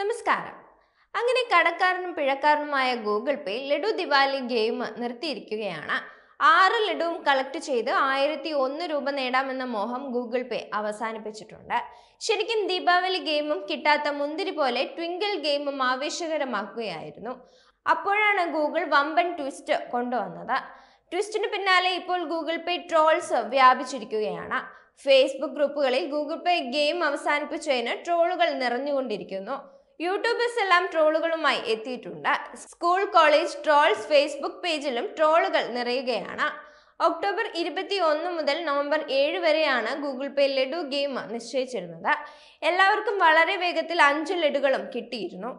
നമസ്കാരം അങ്ങനെ കടക്കാരനും പിഴക്കാരനുമായ Google Pay laddu Diwali game നിർത്തിയിരിക്കുകയാണ് ആറ് ലഡുവും കളക്ട് ചെയ്ത് ആയിരത്തി ഒന്ന് രൂപ നേടാമെന്ന മോഹം ഗൂഗിൾ പേ അവസാനിപ്പിച്ചിട്ടുണ്ട് ശരിക്കും ദീപാവലി ഗെയിമും കിട്ടാത്ത മുന്തിരി പോലെ ട്വിങ്കിൾ ഗെയിമും ആവേശകരമാക്കുകയായിരുന്നു അപ്പോഴാണ് ഗൂഗിൾ വമ്പൻ ട്വിസ്റ്റ് കൊണ്ടുവന്നത് ട്വിസ്റ്റിന് പിന്നാലെ ഇപ്പോൾ ഗൂഗിൾ പേ ട്രോൾസ് വ്യാപിച്ചിരിക്കുകയാണ് ഫേസ്ബുക്ക് ഗ്രൂപ്പുകളിൽ ഗൂഗിൾ പേ ഗെയിം അവസാനിപ്പിച്ചതിന് ട്രോളുകൾ നിറഞ്ഞുകൊണ്ടിരിക്കുന്നു യൂട്യൂബേഴ്സ് എല്ലാം ട്രോളുകളുമായി എത്തിയിട്ടുണ്ട് സ്കൂൾ കോളേജ് ട്രോൾസ് ഫേസ്ബുക്ക് പേജിലും ട്രോളുകൾ നിറയുകയാണ് ഒക്ടോബർ ഇരുപത്തി ഒന്ന് മുതൽ നവംബർ ഏഴ് വരെയാണ് ഗൂഗിൾ പേ ലഡു ഗെയിം നിശ്ചയിച്ചിരുന്നത് എല്ലാവർക്കും വളരെ വേഗത്തിൽ അഞ്ച് ലഡുകളും കിട്ടിയിരുന്നു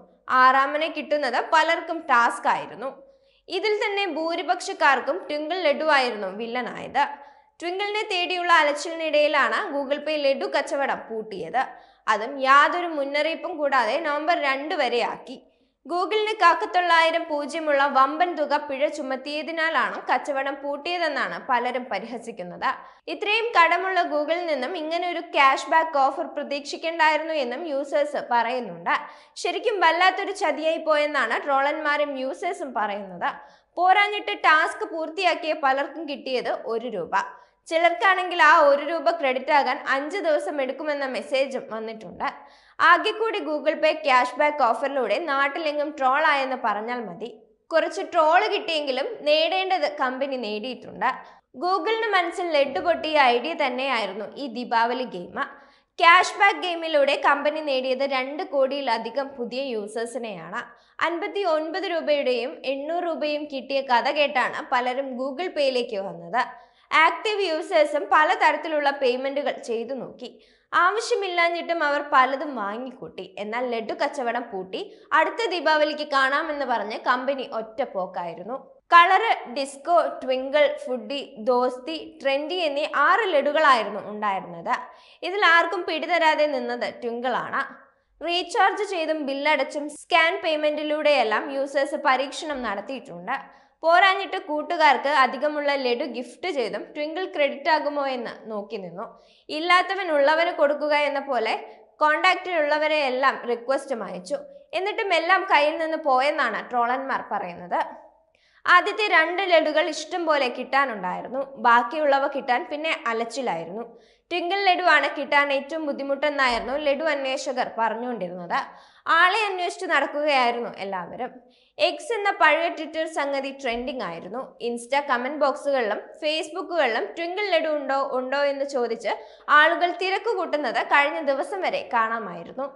ആറാമനെ കിട്ടുന്നത് പലർക്കും ടാസ്ക് ആയിരുന്നു ഇതിൽ തന്നെ ഭൂരിപക്ഷക്കാർക്കും ട്വിങ്കിൾ ലഡു ആയിരുന്നു വില്ലനായത് ട്വിങ്കിളിനെ തേടിയുള്ള അലച്ചിലിനിടയിലാണ് ഗൂഗിൾ പേ ലഡു കച്ചവടം പൂട്ടിയത് അതും യാതൊരു മുന്നറിയിപ്പും കൂടാതെ നവംബർ രണ്ട് വരെയാക്കി ഗൂഗിളിന് കാക്കത്തൊള്ളായിരം പൂജ്യമുള്ള വമ്പൻ തുക പിഴ ചുമത്തിയതിനാലാണ് കച്ചവടം പൂട്ടിയതെന്നാണ് പലരും പരിഹസിക്കുന്നത് ഇത്രയും കടമുള്ള ഗൂഗിളിൽ നിന്നും ഇങ്ങനെ ഒരു ക്യാഷ് ബാക്ക് ഓഫർ പ്രതീക്ഷിക്കേണ്ടായിരുന്നു എന്നും യൂസേഴ്സ് പറയുന്നുണ്ട് ശരിക്കും വല്ലാത്തൊരു ചതിയായി പോയെന്നാണ് ട്രോളന്മാരും യൂസേഴ്സും പറയുന്നത് പോരാഞ്ഞിട്ട് ടാസ്ക് പൂർത്തിയാക്കിയ പലർക്കും കിട്ടിയത് ഒരു രൂപ ചിലർക്കാണെങ്കിൽ ആ ഒരു രൂപ ക്രെഡിറ്റ് ആകാൻ അഞ്ച് ദിവസം എടുക്കുമെന്ന മെസ്സേജും വന്നിട്ടുണ്ട് ആകെ കൂടി ഗൂഗിൾ പേ ക്യാഷ് ബാക്ക് ഓഫറിലൂടെ നാട്ടിലെങ്ങും ട്രോളായെന്ന് പറഞ്ഞാൽ മതി കുറച്ച് ട്രോള് കിട്ടിയെങ്കിലും നേടേണ്ടത് കമ്പനി നേടിയിട്ടുണ്ട് ഗൂഗിളിന് മനസ്സിൽ ലെഡ് പൊട്ടിയ ഐഡിയ തന്നെയായിരുന്നു ഈ ദീപാവലി ഗെയിം ക്യാഷ് ബാക്ക് ഗെയിമിലൂടെ കമ്പനി നേടിയത് രണ്ട് കോടിയിലധികം പുതിയ യൂസേഴ്സിനെയാണ് അൻപത്തി ഒൻപത് രൂപയുടെയും എണ്ണൂറ് രൂപയും കിട്ടിയ കഥ കേട്ടാണ് പലരും ഗൂഗിൾ പേയിലേക്ക് വന്നത് ആക്റ്റീവ് യൂസേഴ്സും പലതരത്തിലുള്ള പേയ്മെൻറ്റുകൾ ചെയ്തു നോക്കി ആവശ്യമില്ലാഞ്ഞിട്ടും അവർ പലതും വാങ്ങിക്കൂട്ടി എന്നാൽ ലഡു കച്ചവടം പൂട്ടി അടുത്ത ദീപാവലിക്ക് കാണാമെന്ന് പറഞ്ഞ് കമ്പനി ഒറ്റ പോക്കായിരുന്നു colour disco twinkle foodie Dosti trendy എന്നീ ആറ് ലഡുകളായിരുന്നു ഉണ്ടായിരുന്നത് ഇതിൽ ആർക്കും പിടിതരാതെ നിന്നത് ട്വിങ്കിളാണ് റീചാർജ് ചെയ്തും ബില്ലടച്ചും സ്കാൻ പേയ്മെന്റിലൂടെയെല്ലാം യൂസേഴ്സ് പരീക്ഷണം നടത്തിയിട്ടുണ്ട് പോരാഞ്ഞിട്ട് കൂട്ടുകാർക്ക് അധികമുള്ള ലഡു ഗിഫ്റ്റ് ചെയ്തും ട്വിങ്കിൾ ക്രെഡിറ്റ് ആകുമോ എന്ന് നോക്കി നിന്നു ഇല്ലാത്തവൻ ഉള്ളവന് കൊടുക്കുക എന്ന പോലെ കോണ്ടാക്റ്റിലുള്ളവരെ എല്ലാം റിക്വസ്റ്റും അയച്ചു എന്നിട്ടും എല്ലാം കയ്യിൽ നിന്ന് പോയെന്നാണ് ട്രോളന്മാർ പറയുന്നത് ആദ്യത്തെ രണ്ട് ലഡുകൾ ഇഷ്ടം പോലെ കിട്ടാനുണ്ടായിരുന്നു ബാക്കിയുള്ളവ കിട്ടാൻ പിന്നെ അലച്ചിലായിരുന്നു ട്വിങ്കിൾ ലഡു ആണ് കിട്ടാൻ ഏറ്റവും ബുദ്ധിമുട്ടെന്നായിരുന്നു ലഡു അന്വേഷകർ പറഞ്ഞുകൊണ്ടിരുന്നത് ആളെ അന്വേഷിച്ച് നടക്കുകയായിരുന്നു എല്ലാവരും എക്സ് എന്ന പഴയ ട്വിറ്റർ സംഗതി ട്രെൻഡിങ് ആയിരുന്നു ഇൻസ്റ്റ കമന്റ് ബോക്സുകളിലും ഫേസ്ബുക്കുകളിലും ട്വിങ്കിൾ ലഡു ഉണ്ടോ ഉണ്ടോ എന്ന് ചോദിച്ച് ആളുകൾ തിരക്ക് കൂട്ടുന്നത് കഴിഞ്ഞ ദിവസം വരെ കാണാമായിരുന്നു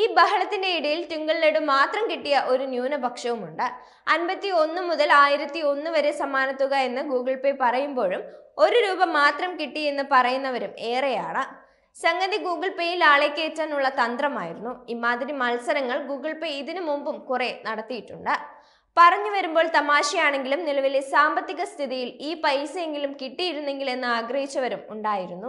ഈ ബഹളത്തിന്റെ ഇടയിൽ ലഡു മാത്രം കിട്ടിയ ഒരു ന്യൂനപക്ഷവുമുണ്ട് അൻപത്തി ഒന്ന് മുതൽ ആയിരത്തി ഒന്ന് വരെ സമ്മാനത്തുക എന്ന് ഗൂഗിൾ പേ പറയുമ്പോഴും ഒരു രൂപ മാത്രം കിട്ടി എന്ന് പറയുന്നവരും ഏറെയാണ് സംഗതി ഗൂഗിൾ പേയിൽ ആളെ കയറ്റാനുള്ള തന്ത്രമായിരുന്നു ഇമാതിരി മത്സരങ്ങൾ ഗൂഗിൾ പേ ഇതിനു മുമ്പും കുറെ നടത്തിയിട്ടുണ്ട് പറഞ്ഞു വരുമ്പോൾ തമാശയാണെങ്കിലും നിലവിലെ സാമ്പത്തിക സ്ഥിതിയിൽ ഈ പൈസയെങ്കിലും കിട്ടിയിരുന്നെങ്കിൽ എന്ന് ആഗ്രഹിച്ചവരും ഉണ്ടായിരുന്നു